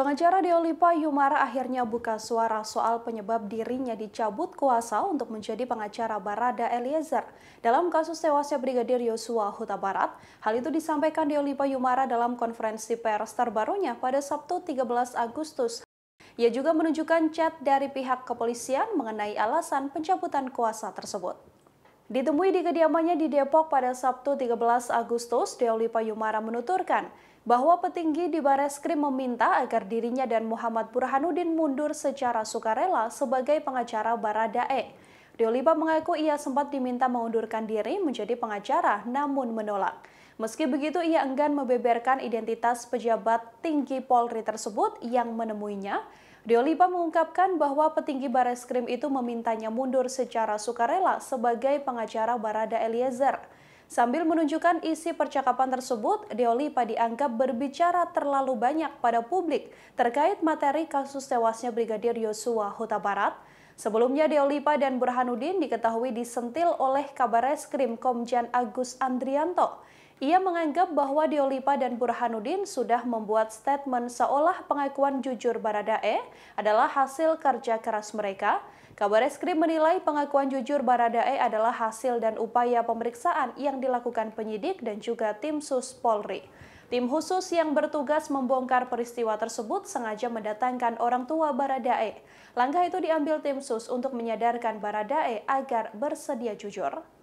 Pengacara Deolipa Yumara akhirnya buka suara soal penyebab dirinya dicabut kuasa untuk menjadi pengacara Barada Eliezer dalam kasus tewasnya Brigadir Yosua Huta Barat. Hal itu disampaikan Deolipa Yumara dalam konferensi pers terbarunya pada Sabtu 13 Agustus. Ia juga menunjukkan chat dari pihak kepolisian mengenai alasan pencabutan kuasa tersebut. Ditemui di kediamannya di Depok pada Sabtu 13 Agustus, Deoli Payumara menuturkan bahwa petinggi di Bareskrim meminta agar dirinya dan Muhammad Burhanuddin mundur secara sukarela sebagai pengacara Baradae. Rio mengaku ia sempat diminta mengundurkan diri menjadi pengacara namun menolak. Meski begitu ia enggan membeberkan identitas pejabat tinggi Polri tersebut yang menemuinya. Rio mengungkapkan bahwa petinggi Bareskrim itu memintanya mundur secara sukarela sebagai pengacara Barada Eliezer. Sambil menunjukkan isi percakapan tersebut, Deolipa dianggap berbicara terlalu banyak pada publik terkait materi kasus tewasnya Brigadir Yosua Huta Barat. Sebelumnya Deolipa dan Burhanuddin diketahui disentil oleh kabar reskrim Komjen Agus Andrianto. Ia menganggap bahwa Deolipa dan Burhanuddin sudah membuat statement seolah pengakuan jujur Baradae adalah hasil kerja keras mereka. Kabar reskrim menilai pengakuan jujur Baradae adalah hasil dan upaya pemeriksaan yang dilakukan penyidik dan juga tim sus Polri. Tim khusus yang bertugas membongkar peristiwa tersebut sengaja mendatangkan orang tua Baradae. Langkah itu diambil tim sus untuk menyadarkan Baradae agar bersedia jujur.